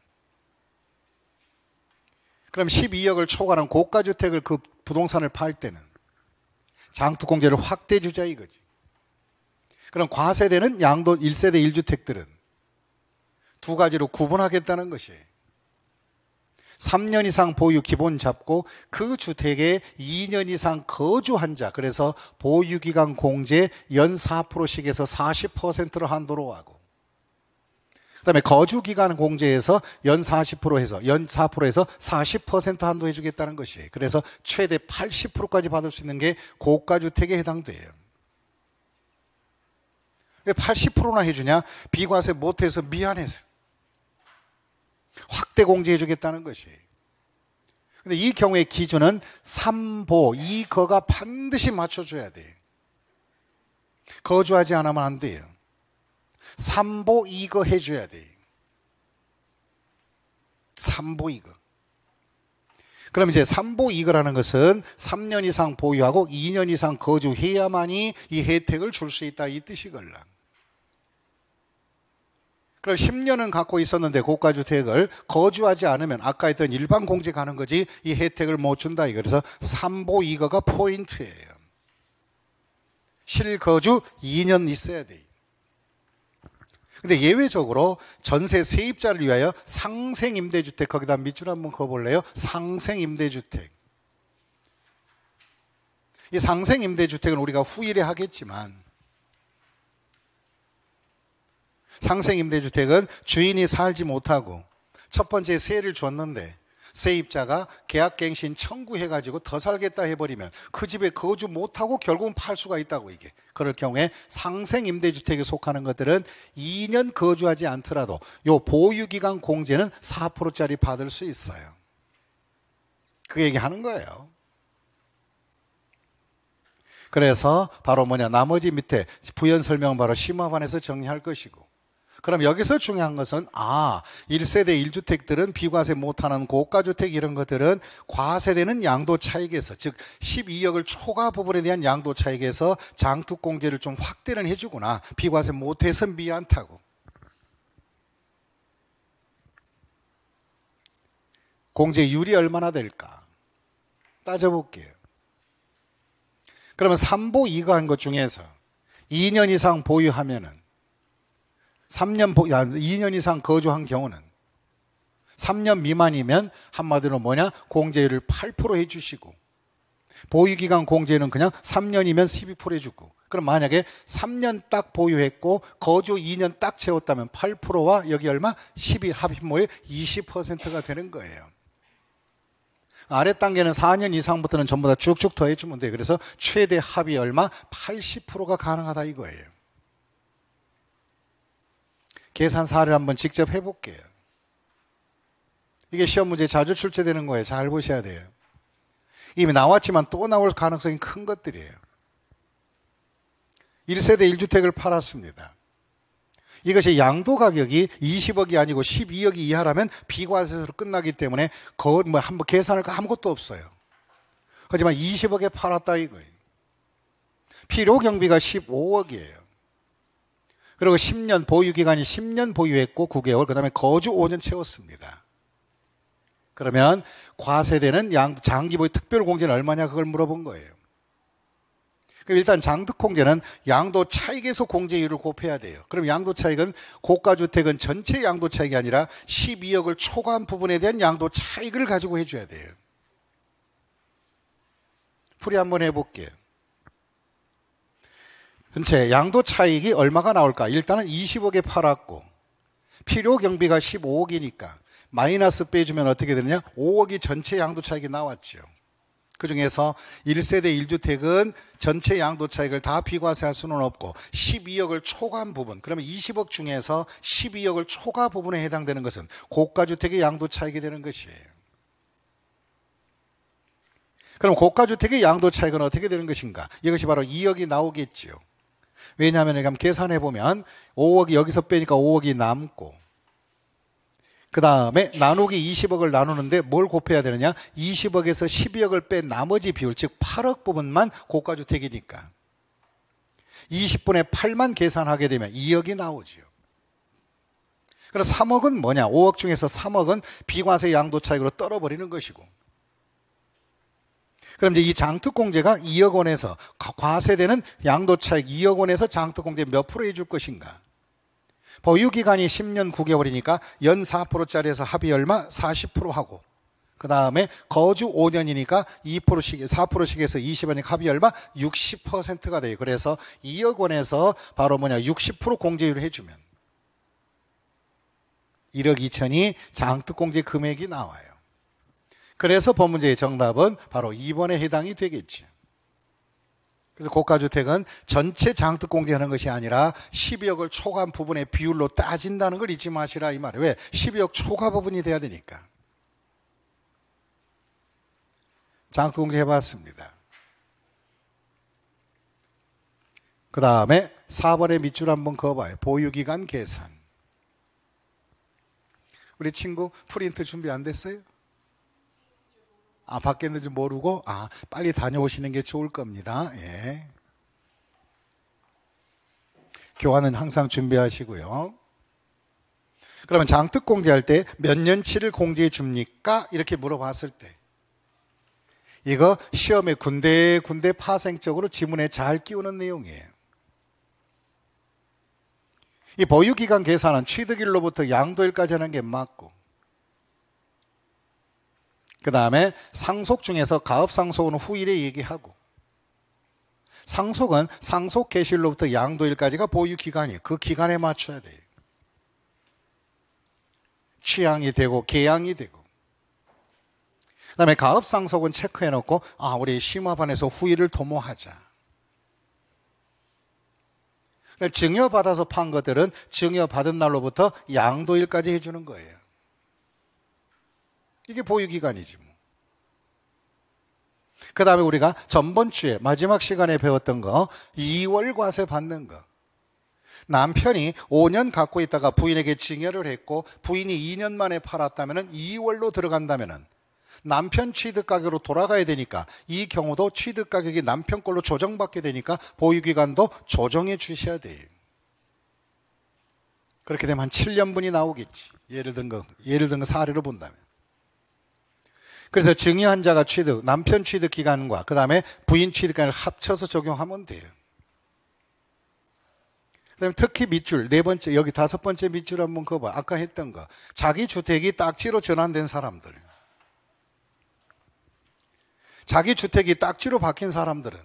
그럼 12억을 초과한 고가 주택을 그 부동산을 팔 때는 장투공제를 확대 주자 이거지. 그럼 과세되는 양도 1세대 1주택들은 두 가지로 구분하겠다는 것이에요. 3년 이상 보유 기본 잡고 그 주택에 2년 이상 거주한 자 그래서 보유기간 공제 연 4%씩에서 40%로 한도로 하고 그다음에 거주기간 공제에서 연40% 해서 연 4%에서 40% 한도 해주겠다는 것이 그래서 최대 80%까지 받을 수 있는 게 고가 주택에 해당돼요. 왜 80%나 해주냐? 비과세 못해서 미안해서. 확대 공제해 주겠다는 것이에요. 근데 이 경우의 기준은 삼보, 이거가 반드시 맞춰줘야 돼 거주하지 않으면 안 돼요. 삼보 이거 해줘야 돼요. 삼보 이거. 그럼 이제 삼보 이거라는 것은 3년 이상 보유하고 2년 이상 거주해야만이 이 혜택을 줄 수 있다 이뜻이걸랑 그럼 10년은 갖고 있었는데 고가주택을 거주하지 않으면 아까 했던 일반 공제 가는 거지 이 혜택을 못 준다. 그래서 3보2거가 포인트예요. 실거주 2년 있어야 돼. 근데 예외적으로 전세 세입자를 위하여 상생 임대주택 거기다 밑줄 한번 그어볼래요? 상생 임대주택. 이 상생 임대주택은 우리가 후일에 하겠지만 상생 임대주택은 주인이 살지 못하고 첫 번째 세를 줬는데 세입자가 계약갱신 청구해가지고 더 살겠다 해버리면 그 집에 거주 못하고 결국은 팔 수가 있다고 이게 그럴 경우에 상생 임대주택에 속하는 것들은 2년 거주하지 않더라도 요 보유기간 공제는 4%짜리 받을 수 있어요 그 얘기하는 거예요 그래서 바로 뭐냐 나머지 밑에 부연 설명 바로 심화반에서 정리할 것이고 그럼 여기서 중요한 것은 아, 1세대 1주택들은 비과세 못하는 고가주택 이런 것들은 과세되는 양도 차익에서 즉 12억을 초과 부분에 대한 양도 차익에서 장특공제를 좀 확대는 해주구나. 비과세 못해서 미안타고. 공제율이 얼마나 될까? 따져볼게요. 그러면 3보 2가 한 것 중에서 2년 이상 보유하면은 3년, 2년 이상 거주한 경우는 3년 미만이면 한마디로 뭐냐? 공제율을 8% 해주시고 보유기간 공제는 그냥 3년이면 12% 해주고 그럼 만약에 3년 딱 보유했고 거주 2년 딱 채웠다면 8%와 여기 얼마? 12 합의모의 20%가 되는 거예요. 아래 단계는 4년 이상부터는 전부 다 쭉쭉 더해주면 돼요. 그래서 최대 합의 얼마? 80%가 가능하다 이거예요. 계산사를 한번 직접 해볼게요. 이게 시험 문제 자주 출제되는 거예요. 잘 보셔야 돼요. 이미 나왔지만 또 나올 가능성이 큰 것들이에요. 1세대 1주택을 팔았습니다. 이것이 양도 가격이 20억이 아니고 12억이 하라면 비과세로 끝나기 때문에 거뭐 한번 계산할 거 아무것도 없어요. 하지만 20억에 팔았다 이거예요. 필요 경비가 15억이에요. 그리고 10년 보유 기간이 10년 보유했고 9개월 그다음에 거주 5년 채웠습니다. 그러면 과세되는 양, 장기 보유 특별 공제는 얼마냐 그걸 물어본 거예요. 그럼 일단 장득 공제는 양도 차익에서 공제율을 곱해야 돼요. 그럼 양도 차익은 고가 주택은 전체 양도 차익이 아니라 12억을 초과한 부분에 대한 양도 차익을 가지고 해줘야 돼요. 풀이 한번 해볼게요. 근체 양도 차익이 얼마가 나올까? 일단은 20억에 팔았고 필요 경비가 15억이니까 마이너스 빼주면 어떻게 되느냐? 5억이 전체 양도 차익이 나왔죠. 그 중에서 1세대 1주택은 전체 양도 차익을 다 비과세할 수는 없고 12억을 초과한 부분, 그러면 20억 중에서 12억을 초과 부분에 해당되는 것은 고가주택의 양도 차익이 되는 것이에요. 그럼 고가주택의 양도 차익은 어떻게 되는 것인가? 이것이 바로 2억이 나오겠지요. 왜냐하면 그럼 계산해 보면 5억이 여기서 빼니까 5억이 남고 그 다음에 나누기 20억을 나누는데 뭘 곱해야 되느냐? 20억에서 12억을 뺀 나머지 비율, 즉 8억 부분만 고가주택이니까 20분의 8만 계산하게 되면 2억이 나오죠그래 3억은 뭐냐? 5억 중에서 3억은 비과세 양도 차익으로 떨어버리는 것이고 그럼 이제 이 장특공제가 2억 원에서 과세되는 양도차익 2억 원에서 장특공제 몇 프로 해줄 것인가? 보유기간이 10년 9개월이니까 연 4%짜리에서 합의 얼마 40% 하고 그 다음에 거주 5년이니까 2%씩, 4%씩 에서 20원이 합의 얼마 60%가 돼요. 그래서 2억 원에서 바로 뭐냐 60% 공제율을 해주면 1억 2천이 장특공제 금액이 나와요. 그래서 법문제의 정답은 바로 2번에 해당이 되겠죠 그래서 고가주택은 전체 장특 공제하는 것이 아니라 12억을 초과한 부분의 비율로 따진다는 걸 잊지 마시라 이 말이에요. 왜? 12억 초과 부분이 돼야 되니까. 장특 공제 해봤습니다. 그 다음에 4번의 밑줄 한번 그어봐요. 보유기간 계산. 우리 친구 프린트 준비 안 됐어요? 아, 밖에 있는지 모르고 아, 빨리 다녀오시는 게 좋을 겁니다. 예. 교환은 항상 준비하시고요. 그러면 장특 공제할 때 몇 년치를 공제해 줍니까? 이렇게 물어봤을 때 이거 시험에 군대 군대 파생적으로 지문에 잘 끼우는 내용이에요. 이 보유기간 계산은 취득일로부터 양도일까지 하는 게 맞고 그 다음에 상속 중에서 가업상속은 후일에 얘기하고 상속은 상속 개시일로부터 양도일까지가 보유 기간이에요. 그 기간에 맞춰야 돼요. 취향이 되고 계양이 되고 그 다음에 가업상속은 체크해놓고 아 우리 심화반에서 후일을 도모하자. 그러니까 증여받아서 판 것들은 증여받은 날로부터 양도일까지 해주는 거예요. 이게 보유기간이지. 뭐. 그 다음에 우리가 전번 주에 마지막 시간에 배웠던 거 2월 과세 받는 거. 남편이 5년 갖고 있다가 부인에게 증여를 했고 부인이 2년 만에 팔았다면 2월로 들어간다면 남편 취득 가격으로 돌아가야 되니까 이 경우도 취득 가격이 남편 걸로 조정받게 되니까 보유 기간도 조정해 주셔야 돼요. 그렇게 되면 한 7년분이 나오겠지. 예를 든 거, 예를 든 거 사례로 본다면. 그래서 증여한 자가 취득, 남편 취득 기간과 그 다음에 부인 취득 기간을 합쳐서 적용하면 돼요. 그다음에 특히 밑줄 네 번째 여기 다섯 번째 밑줄 한번 그어 봐. 아까 했던 거. 자기 주택이 딱지로 전환된 사람들. 자기 주택이 딱지로 바뀐 사람들은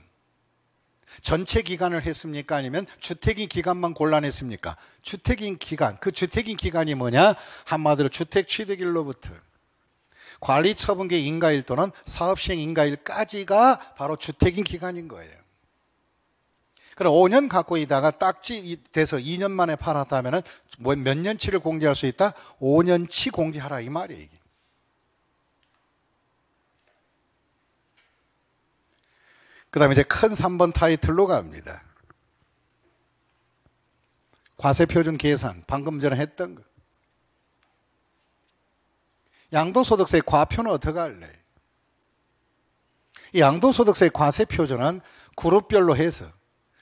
전체 기간을 했습니까? 아니면 주택인 기간만 곤란했습니까? 주택인 기간. 그 주택인 기간이 뭐냐? 한마디로 주택 취득일로부터 관리 처분계 인가일 또는 사업 시행 인가일까지가 바로 주택인 기간인 거예요. 그럼 5년 갖고 있다가 딱지 돼서 2년 만에 팔았다면몇 뭐 년치를 공제할 수 있다? 5년치 공제하라 이 말이에요. 이게. 그다음에 이제 큰 3번 타이틀로 갑니다. 과세 표준 계산 방금 전에 했던 거. 양도소득세 과표는 어떻게 할래? 양도소득세 과세표준은 그룹별로 해서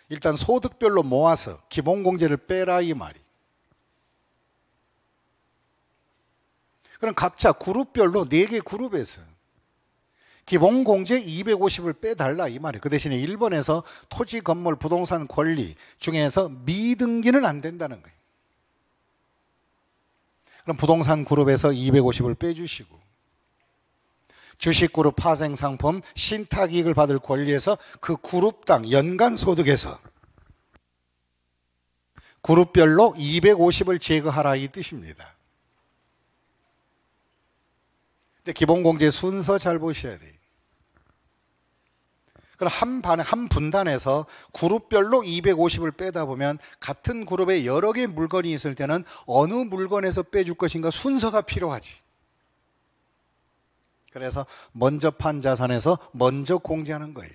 일단 소득별로 모아서 기본공제를 빼라 이 말이. 그럼 각자 그룹별로 네 개 그룹에서 기본 공제 250을 빼달라 이말이그 대신에 일본에서 토지, 건물, 부동산 권리 중에서 미등기는 안 된다는 거예요. 그럼 부동산 그룹에서 250을 빼주시고 주식 그룹 파생 상품 신탁 이익을 받을 권리에서 그 그룹당 연간 소득에서 그룹별로 250을 제거하라 이 뜻입니다. 근데 기본공제 순서 잘 보셔야 돼요. 한 반, 한 분단에서 그룹별로 250을 빼다 보면 같은 그룹에 여러 개의 물건이 있을 때는 어느 물건에서 빼줄 것인가 순서가 필요하지. 그래서 먼저 판 자산에서 먼저 공제하는 거예요.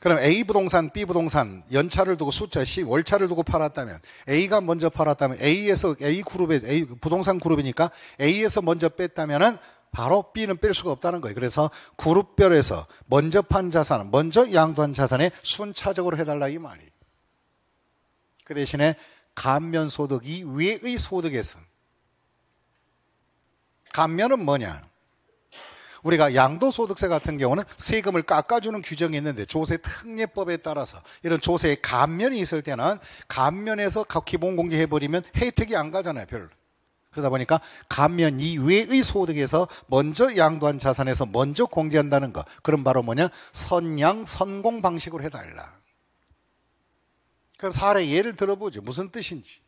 그럼 A 부동산, B 부동산 연차를 두고 숫자 시 월차를 두고 팔았다면 A가 먼저 팔았다면 A에서 A 그룹에 A 부동산 그룹이니까 A에서 먼저 뺐다면은 바로 B는 뺄 수가 없다는 거예요. 그래서 그룹별에서 먼저 판 자산, 먼저 양도한 자산에 순차적으로 해달라 이 말이. 그 대신에 감면 소득 이외의 소득에서 감면은 뭐냐? 우리가 양도소득세 같은 경우는 세금을 깎아주는 규정이 있는데 조세 특례법에 따라서 이런 조세의 감면이 있을 때는 감면에서 기본공제 해버리면 혜택이 안 가잖아요 별로 그러다 보니까 감면 이외의 소득에서 먼저 양도한 자산에서 먼저 공제한다는 것. 그럼 바로 뭐냐? 선양 선공 방식으로 해달라. 그 사례 예를 들어보죠. 무슨 뜻인지.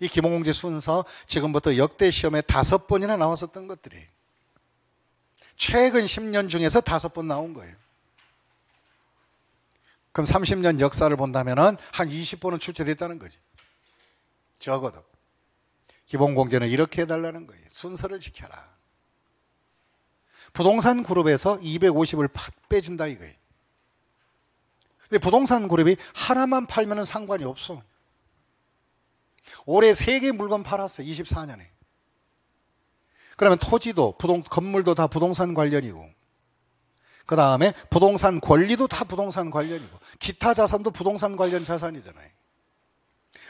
이 기본공제 순서 지금부터 역대 시험에 다섯 번이나 나왔었던 것들이 최근 10년 중에서 다섯 번 나온 거예요. 그럼 30년 역사를 본다면 한 20번은 출제됐다는 거지. 적어도. 기본 공제는 이렇게 해달라는 거예요. 순서를 지켜라. 부동산 그룹에서 250을 빼준다 이거예요. 근데 부동산 그룹이 하나만 팔면 상관이 없어. 올해 3개 물건 팔았어. 24년에. 그러면 토지도 부동 건물도 다 부동산 관련이고 그 다음에 부동산 권리도 다 부동산 관련이고 기타 자산도 부동산 관련 자산이잖아요.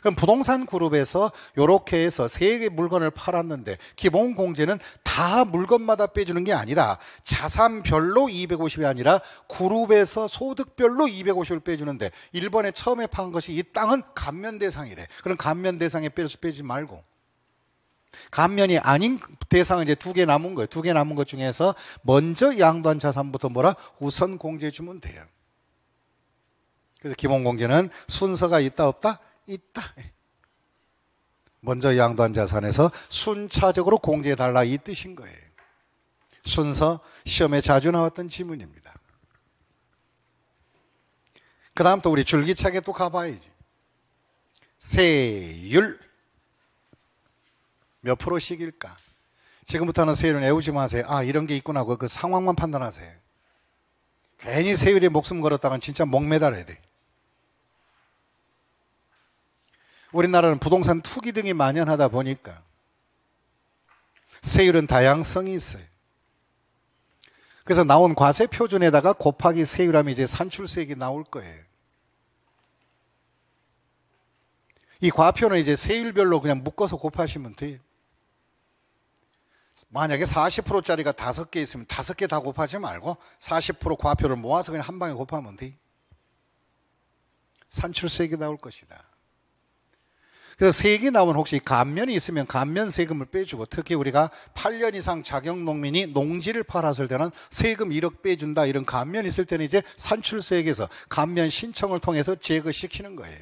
그럼 부동산 그룹에서 이렇게 해서 세 개 물건을 팔았는데 기본 공제는 다 물건마다 빼주는 게 아니라 자산별로 250이 아니라 그룹에서 소득별로 250을 빼주는데 일본에 처음에 판 것이 이 땅은 감면 대상이래. 그럼 감면 대상에 빼서 빼지 말고 감면이 아닌 대상은 이제 두 개 남은 거예요. 두 개 남은 것 중에서 먼저 양도한 자산부터 뭐라 우선 공제해 주면 돼요. 그래서 기본 공제는 순서가 있다 없다 있다. 예. 먼저 양도한 자산에서 순차적으로 공제해 달라 이 뜻인 거예요. 순서 시험에 자주 나왔던 지문입니다. 그 다음 또 우리 줄기차게 또 가봐야지. 세율 몇 프로씩일까? 지금부터는 세율은 애우지 마세요. 아 이런 게 있구나 그 상황만 판단하세요. 괜히 세율에 목숨 걸었다간 진짜 목 매달아야 돼. 우리나라는 부동산 투기 등이 만연하다 보니까 세율은 다양성이 있어요. 그래서 나온 과세 표준에다가 곱하기 세율하면 이제 산출세액이 나올 거예요. 이 과표는 이제 세율별로 그냥 묶어서 곱하시면 돼요. 만약에 40%짜리가 다섯 개 있으면 다섯 개 다 곱하지 말고 40% 과표를 모아서 그냥 한 방에 곱하면 돼. 산출세액이 나올 것이다. 그래서 세액이 나오면 혹시 감면이 있으면 감면 세금을 빼주고 특히 우리가 8년 이상 자격 농민이 농지를 팔았을 때는 세금 1억 빼준다 이런 감면 이 있을 때는 이제 산출세액에서 감면 신청을 통해서 제거시키는 거예요.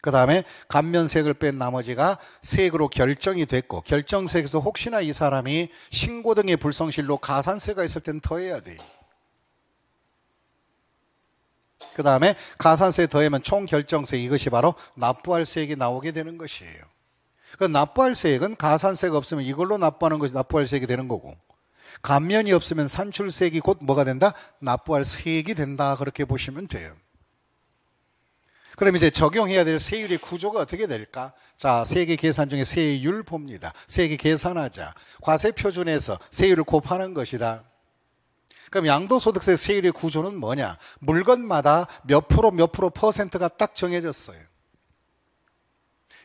그 다음에 감면세액을 뺀 나머지가 세액으로 결정이 됐고 결정세액에서 혹시나 이 사람이 신고 등의 불성실로 가산세가 있을 땐 더해야 돼요. 그 다음에 가산세 더하면 총결정세 이것이 바로 납부할 세액이 나오게 되는 것이에요. 그 납부할 세액은 가산세가 없으면 이걸로 납부하는 것이 납부할 세액이 되는 거고 감면이 없으면 산출세액이 곧 뭐가 된다? 납부할 세액이 된다 그렇게 보시면 돼요. 그럼 이제 적용해야 될 세율의 구조가 어떻게 될까? 자, 세액의 계산 중에 세율 봅니다. 세액이 계산하자. 과세 표준에서 세율을 곱하는 것이다. 그럼 양도소득세 세율의 구조는 뭐냐? 물건마다 몇 프로 몇 프로 퍼센트가 딱 정해졌어요.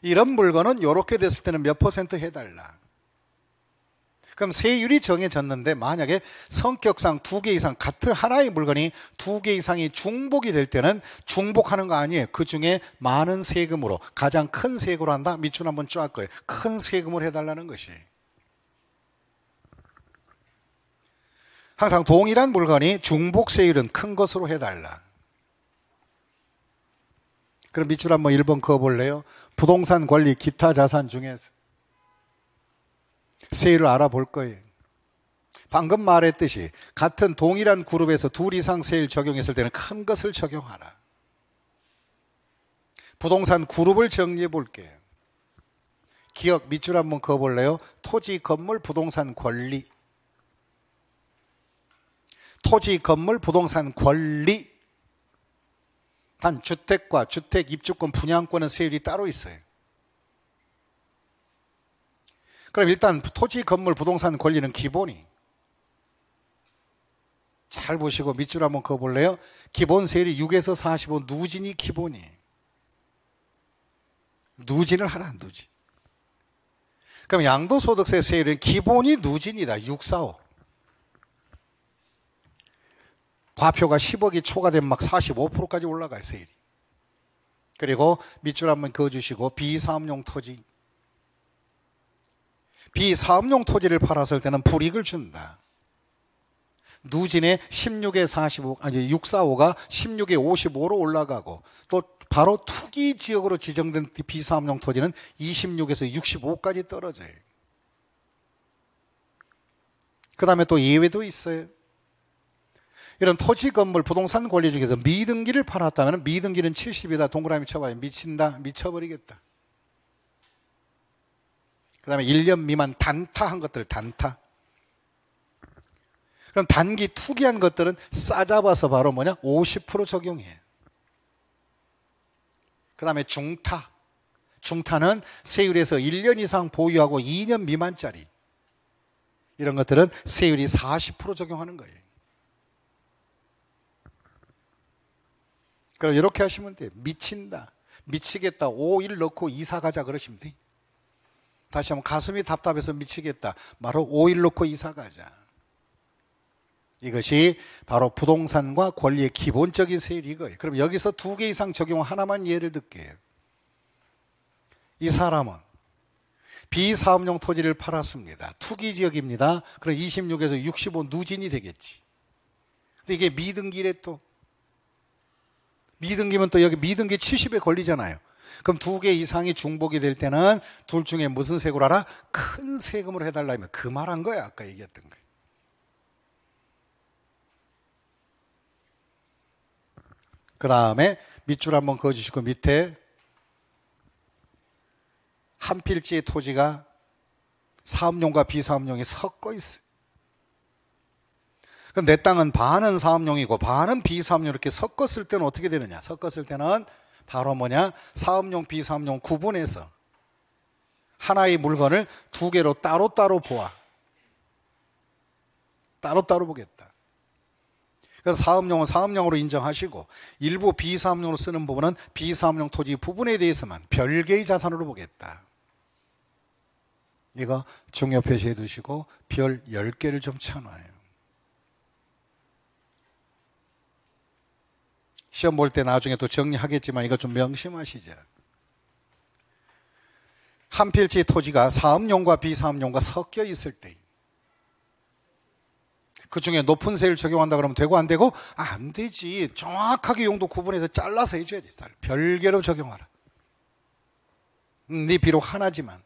이런 물건은 이렇게 됐을 때는 몇 퍼센트 해달라. 그럼 세율이 정해졌는데 만약에 성격상 두 개 이상 같은 하나의 물건이 두 개 이상이 중복이 될 때는 중복하는 거 아니에요. 그 중에 많은 세금으로 가장 큰 세금으로 한다. 밑줄 한번 쫙 거예요. 큰 세금을 해달라는 것이. 항상 동일한 물건이 중복 세율은 큰 것으로 해달라. 그럼 밑줄 한번 1번 그어볼래요? 부동산 관리 기타 자산 중에서 세율을 알아볼 거예요. 방금 말했듯이 같은 동일한 그룹에서 둘 이상 세일 적용했을 때는 큰 것을 적용하라. 부동산 그룹을 정리해 볼게요. 기억 밑줄 한번 그어볼래요? 토지, 건물, 부동산, 권리. 토지, 건물, 부동산, 권리. 단 주택과 주택 입주권, 분양권은 세율이 따로 있어요. 그럼 일단 토지, 건물, 부동산 권리는 기본이. 잘 보시고 밑줄 한번 그어볼래요? 기본 세율이 6에서 45 누진이 기본이. 누진을 하라 누진. 그럼 양도소득세 세율은 기본이 누진이다. 645. 과표가 10억이 초과된 막 45%까지 올라가요, 세일이. 그리고 밑줄 한번 그어주시고 비사업용 토지. 비사업용 토지를 팔았을 때는 불익을 준다. 누진의 16에 45, 아니 645가 16에 55로 올라가고 또 바로 투기 지역으로 지정된 비사업용 토지는 26에서 65까지 떨어져요. 그 다음에 또 예외도 있어요. 이런 토지 건물 부동산 권리 중에서 미등기를 팔았다면 미등기는 70이다. 동그라미 쳐봐요. 미친다. 미쳐버리겠다. 그 다음에 1년 미만 단타한 것들, 단타. 그럼 단기 투기한 것들은 싸잡아서 바로 뭐냐? 50% 적용해. 그 다음에 중타. 중타는 세율에서 1년 이상 보유하고 2년 미만짜리. 이런 것들은 세율이 40% 적용하는 거예요. 그럼 이렇게 하시면 돼. 미친다. 미치겠다. 5, 일 넣고 이사 가자. 그러시면 돼. 다시 한번 가슴이 답답해서 미치겠다. 바로 5, 일 넣고 이사 가자. 이것이 바로 부동산과 권리의 기본적인 세율 이거예요. 그럼 여기서 두 개 이상 적용 하나만 예를 들게요. 이 사람은 비사업용 토지를 팔았습니다. 투기 지역입니다. 그럼 26에서 65 누진이 되겠지. 근데 이게 미등기래 또 미등기면 또 여기 미등기 70에 걸리잖아요. 그럼 두 개 이상이 중복이 될 때는 둘 중에 무슨 세금을 알아? 큰세금을 해달라 면그 말 한 거야 아까 얘기했던 거예요. 그 다음에 밑줄 한번 그어주시고 밑에 한 필지의 토지가 사업용과 비사업용이 섞어 있어요. 그럼 내 땅은 반은 사업용이고 반은 비사업용 이렇게 섞었을 때는 어떻게 되느냐? 섞었을 때는 바로 뭐냐? 사업용, 비사업용 구분해서 하나의 물건을 두 개로 따로따로 보아. 따로따로 보겠다. 그래서 사업용은 사업용으로 인정하시고 일부 비사업용으로 쓰는 부분은 비사업용 토지 부분에 대해서만 별개의 자산으로 보겠다. 이거 중요 표시해 두시고 별 10개를 좀 쳐놔요. 시험 볼 때 나중에 또 정리하겠지만 이거 좀 명심하시죠. 한 필지 토지가 사업용과 비사업용과 섞여 있을 때. 그 중에 높은 세율 적용한다 그러면 되고 안 되고? 안 되지. 정확하게 용도 구분해서 잘라서 해줘야 돼. 별개로 적용하라. 음, 네 비록 하나지만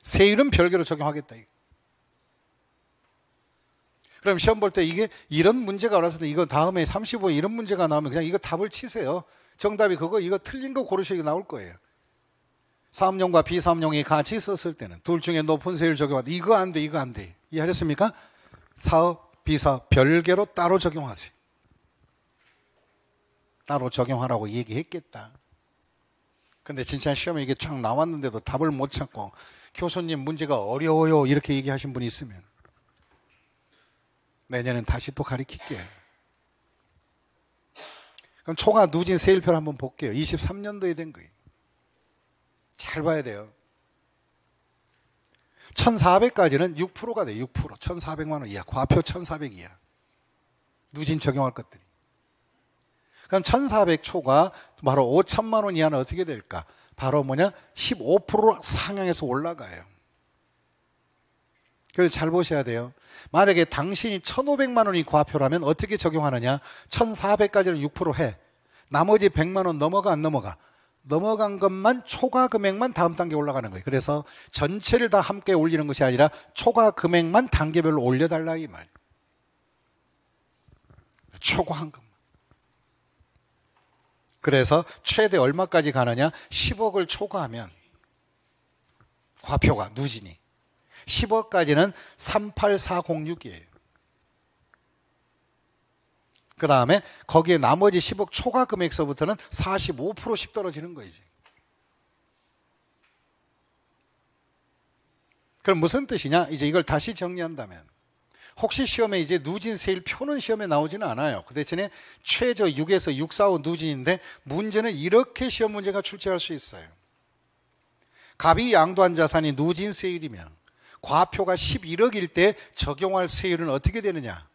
세율은 별개로 적용하겠다. 이거. 그럼 시험 볼 때 이게 이런 문제가 알았을 때 이거 다음에 35 이런 문제가 나오면 그냥 이거 답을 치세요. 정답이 그거 이거 틀린 거고르셔야 나올 거예요. 사업용과 비사용이 같이 썼을 때는 둘 중에 높은 세율 적용하다. 이거 안 돼, 이거 안 돼. 이해하셨습니까? 사업, 비사 별개로 따로 적용하세요. 따로 적용하라고 얘기했겠다. 근데 진짜 시험에 이게 쫙 나왔는데도 답을 못 찾고 교수님 문제가 어려워요 이렇게 얘기하신 분이 있으면 내년엔 다시 또 가리킬게. 그럼 초가 누진 세일표를 한번 볼게요. 23년도에 된 거예요. 잘 봐야 돼요. 1400까지는 6%가 돼요. 6%. 1400만 원 이하. 과표 1400 이하. 누진 적용할 것들이. 그럼 1400 초가 바로 5천만 원 이하는 어떻게 될까? 바로 뭐냐? 15% 상향해서 올라가요. 그래서 잘 보셔야 돼요. 만약에 당신이 1,500만 원이 과표라면 어떻게 적용하느냐? 1,400까지는 6% 해. 나머지 100만 원 넘어가 안 넘어가? 넘어간 것만 초과 금액만 다음 단계 올라가는 거예요. 그래서 전체를 다 함께 올리는 것이 아니라 초과 금액만 단계별로 올려달라 이 말. 초과한 것만. 그래서 최대 얼마까지 가느냐? 10억을 초과하면 과표가 누진이 10억까지는 38406이에요. 그 다음에 거기에 나머지 10억 초과 금액서부터는 45%씩 떨어지는 거지. 그럼 무슨 뜻이냐? 이제 이걸 다시 정리한다면 혹시 시험에 이제 누진 세일 표는 시험에 나오지는 않아요. 그 대신에 최저 6에서 6, 4, 5 누진인데 문제는 이렇게 시험 문제가 출제할 수 있어요. 갑이 양도한 자산이 누진 세일이면 과표가 11억일 때 적용할 세율은 어떻게 되느냐?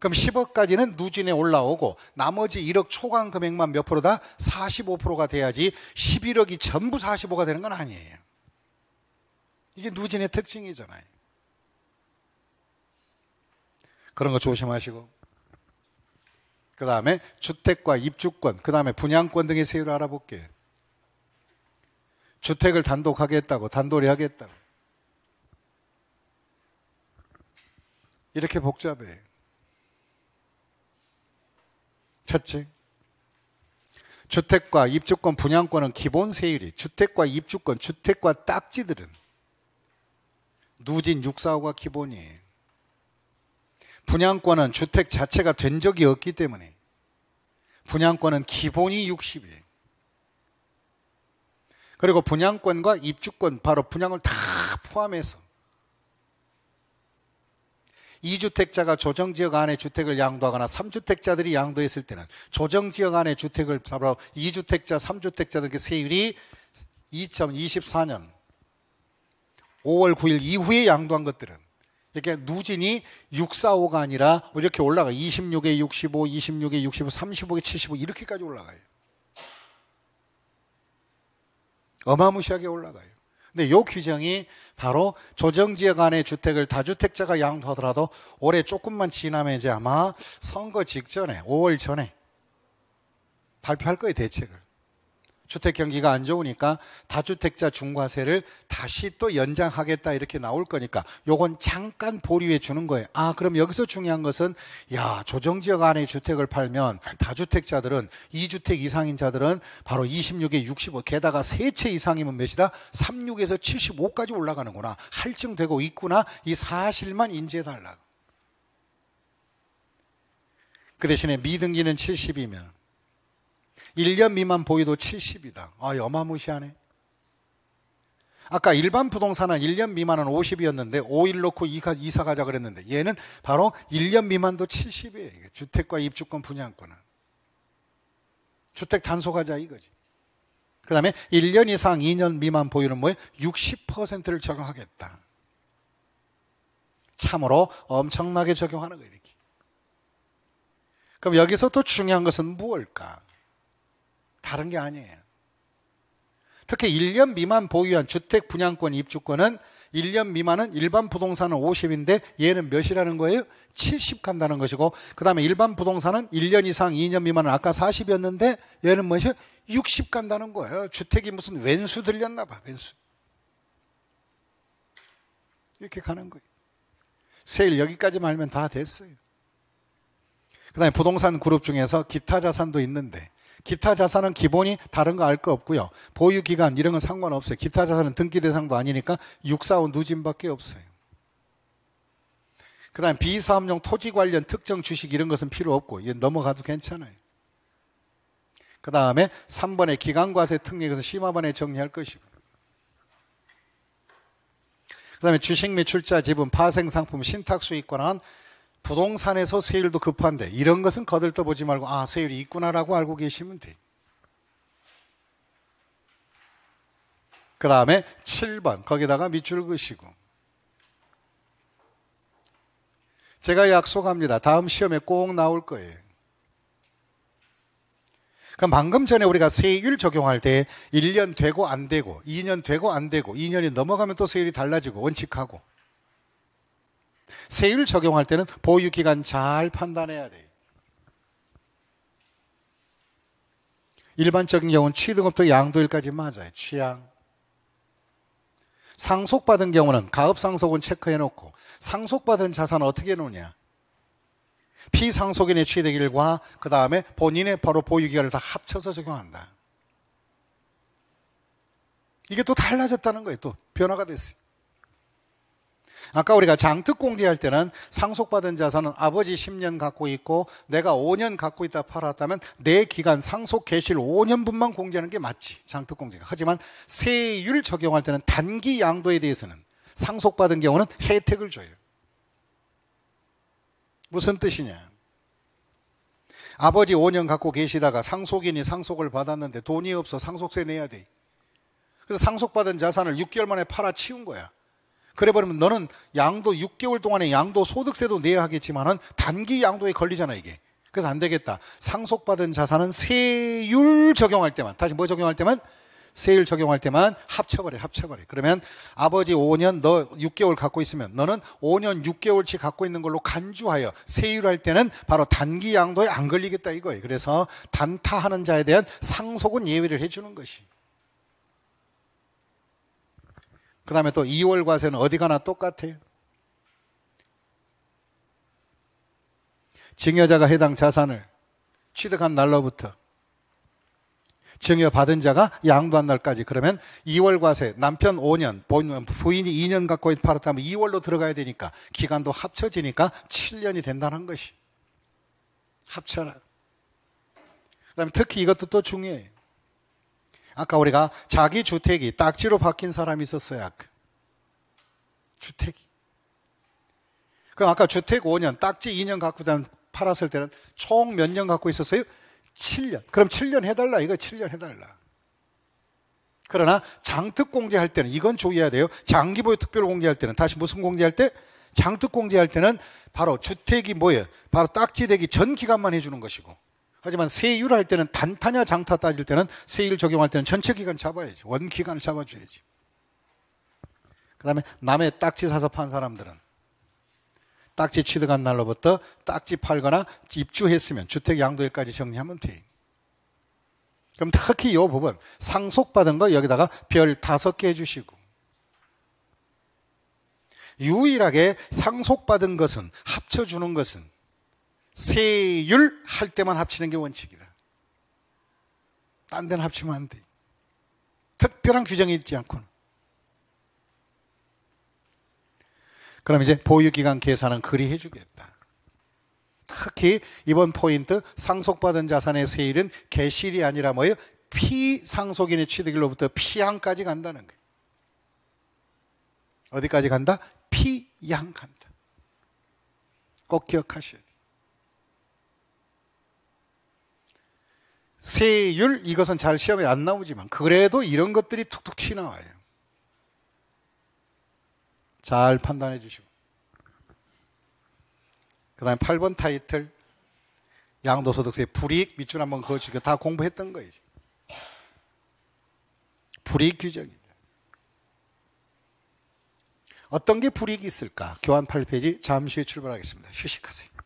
그럼 10억까지는 누진에 올라오고 나머지 1억 초과 금액만 몇 프로다? 45%가 돼야지 11억이 전부 45가 되는 건 아니에요. 이게 누진의 특징이잖아요. 그런 거 조심하시고. 그 다음에 주택과 입주권, 그 다음에 분양권 등의 세율을 알아볼게요. 주택을 단독하겠다고 단돌이 하겠다고. 이렇게 복잡해. 첫째, 주택과 입주권, 분양권은 기본 세율이, 주택과 입주권, 주택과 딱지들은 누진 645가 기본이에요. 분양권은 주택 자체가 된 적이 없기 때문에 분양권은 기본이 60이에요. 그리고 분양권과 입주권 바로 분양을 다 포함해서 이주택자가 조정지역 안에 주택을 양도하거나 삼주택자들이 양도했을 때는 조정지역 안에 주택을 바로 이주택자삼주택자들께 세율이 2024년 5월 9일 이후에 양도한 것들은 이렇게 누진이 645가 아니라 이렇게 올라가 26에 65, 26에 65, 35에 75 이렇게까지 올라가요. 어마무시하게 올라가요. 근데 요 규정이 바로 조정지역 안에 주택을 다주택자가 양도하더라도 올해 조금만 지나면 이제 아마 선거 직전에 5월 전에 발표할 거예요 대책을. 주택 경기가 안 좋으니까 다주택자 중과세를 다시 또 연장하겠다 이렇게 나올 거니까 요건 잠깐 보류해 주는 거예요. 아, 그럼 여기서 중요한 것은 야, 조정 지역 안에 주택을 팔면 다주택자들은 2주택 이상인 자들은 바로 26에 65 게다가 세채 이상이면 몇이다? 36에서 75까지 올라가는구나. 할증되고 있구나. 이 사실만 인지해 달라고. 그 대신에 미등기는 70이면 1년 미만 보유도 70이다. 아, 어마무시하네. 아까 일반 부동산은 1년 미만은 50이었는데 5일 놓고 이사 가자 그랬는데 얘는 바로 1년 미만도 70이에요. 주택과 입주권 분양권은. 주택 단속하자 이거지. 그 다음에 1년 이상 2년 미만 보유는 뭐예요? 60%를 적용하겠다. 참으로 엄청나게 적용하는 거예요, 이렇게. 그럼 여기서 또 중요한 것은 무엇일까? 다른 게 아니에요. 특히 1년 미만 보유한 주택 분양권 입주권은 1년 미만은 일반 부동산은 50인데 얘는 몇이라는 거예요? 70 간다는 것이고 그 다음에 일반 부동산은 1년 이상 2년 미만은 아까 40이었는데 얘는 뭐죠? 60 간다는 거예요. 주택이 무슨 왼수 들렸나 봐. 왼수. 이렇게 가는 거예요. 세일 여기까지 말면 다 됐어요. 그 다음에 부동산 그룹 중에서 기타 자산도 있는데 기타 자산은 기본이 다른 거 알 거 없고요. 보유 기간 이런 건 상관없어요. 기타 자산은 등기 대상도 아니니까 645 누진밖에 없어요. 그다음 비사업용 토지 관련 특정 주식 이런 것은 필요 없고 이건 넘어가도 괜찮아요. 그다음에 3번의 기간과세 특례에서 심화반에 정리할 것이고. 그다음에 주식 매 출자 지분 파생 상품 신탁 수익 권한 부동산에서 세율도 급한데 이런 것은 거들떠보지 말고 아 세율이 있구나라고 알고 계시면 돼. 그 다음에 7번 거기다가 밑줄 그시고 제가 약속합니다. 다음 시험에 꼭 나올 거예요. 그럼 방금 전에 우리가 세율 적용할 때 1년 되고 안 되고 2년 되고 안 되고 2년이 넘어가면 또 세율이 달라지고 원칙하고 세율 적용할 때는 보유기간 잘 판단해야 돼요. 일반적인 경우는 취득업도 양도일까지 맞아요. 취향. 상속받은 경우는 가업상속은 체크해놓고 상속받은 자산은 어떻게 해놓냐 피상속인의 취득일과 그 다음에 본인의 바로 보유기간을 다 합쳐서 적용한다. 이게 또 달라졌다는 거예요. 또 변화가 됐어요. 아까 우리가 장특 공제할 때는 상속받은 자산은 아버지 10년 갖고 있고 내가 5년 갖고 있다 팔았다면 내 기간 상속 개실 5년분만 공제하는 게 맞지. 장특 공제가. 하지만 세율 적용할 때는 단기 양도에 대해서는 상속받은 경우는 혜택을 줘요. 무슨 뜻이냐? 아버지 5년 갖고 계시다가 상속인이 상속을 받았는데 돈이 없어 상속세 내야 돼. 그래서 상속받은 자산을 6개월 만에 팔아치운 거야. 그래버리면 너는 양도 6개월 동안에 양도 소득세도 내야 하겠지만은 단기 양도에 걸리잖아 이게. 그래서 안 되겠다. 상속받은 자산은 세율 적용할 때만 다시 뭐 적용할 때만 세율 적용할 때만 합쳐버려 합쳐버려. 그러면 아버지 5년 너 6개월 갖고 있으면 너는 5년 6개월치 갖고 있는 걸로 간주하여 세율할 때는 바로 단기 양도에 안 걸리겠다 이거예요. 그래서 단타하는 자에 대한 상속은 예외를 해주는 것이. 그 다음에 또 2월 과세는 어디 가나 똑같아요. 증여자가 해당 자산을 취득한 날로부터 증여 받은 자가 양도한 날까지 그러면 2월 과세 남편 5년 부인이 2년 갖고 팔았다면 2월로 들어가야 되니까 기간도 합쳐지니까 7년이 된다는 것이 합쳐라. 그다음에 특히 이것도 또 중요해요. 아까 우리가 자기 주택이 딱지로 바뀐 사람이 있었어요. 주택이. 그럼 아까 주택 5년, 딱지 2년 갖고 다 팔았을 때는 총 몇 년 갖고 있었어요? 7년. 그럼 7년 해달라. 이거 7년 해달라. 그러나 장특 공제할 때는 이건 조의해야 돼요. 장기보유 특별 공제할 때는 다시 무슨 공제할 때? 장특 공제할 때는 바로 주택이 뭐예요? 바로 딱지대기 전 기간만 해주는 것이고 하지만 세율 할 때는 단타냐 장타 따질 때는 세율 적용할 때는 전체 기간 잡아야지. 원 기간을 잡아줘야지. 그 다음에 남의 딱지 사서 판 사람들은 딱지 취득한 날로부터 딱지 팔거나 입주했으면 주택 양도일까지 정리하면 돼. 그럼 특히 이 부분 상속받은 거 여기다가 별 다섯 개 해주시고 유일하게 상속받은 것은 합쳐주는 것은 세율 할 때만 합치는 게 원칙이다. 딴 데는 합치면 안 돼. 특별한 규정이 있지 않고 그럼 이제 보유기간 계산은 그리 해주겠다. 특히 이번 포인트 상속받은 자산의 세율은 개실이 아니라 뭐예요? 피상속인의 취득일로부터 피양까지 간다는 거예요. 어디까지 간다? 피양 간다. 꼭 기억하셔야 돼요. 세율 이것은 잘 시험에 안 나오지만 그래도 이런 것들이 툭툭 튀나와요. 잘 판단해 주시고. 그다음에 8번 타이틀 양도소득세 불이익 밑줄 한번 그어 주니다 공부했던 거이지. 불이익 규정이다. 어떤 게 불이익이 있을까? 교환 8페이지 잠시 후에 출발하겠습니다. 휴식하세요.